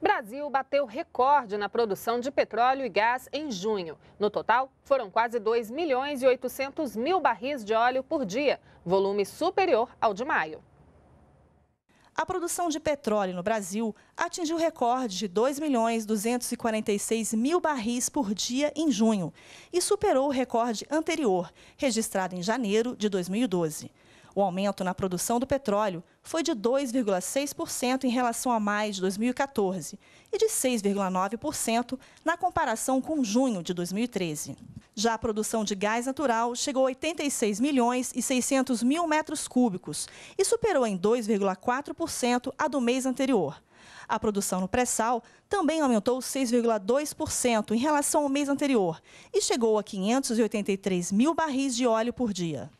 Brasil bateu recorde na produção de petróleo e gás em junho. No total, foram quase 2 milhões e 800 mil barris de óleo por dia, volume superior ao de maio. A produção de petróleo no Brasil atingiu recorde de 2 milhões 246 mil barris por dia em junho e superou o recorde anterior, registrado em janeiro de 2012. O aumento na produção do petróleo foi de 2,6% em relação a maio de 2014 e de 6,9% na comparação com junho de 2013. Já a produção de gás natural chegou a 86 milhões e 600 mil metros cúbicos e superou em 2,4% a do mês anterior. A produção no pré-sal também aumentou 6,2% em relação ao mês anterior e chegou a 583 mil barris de óleo por dia.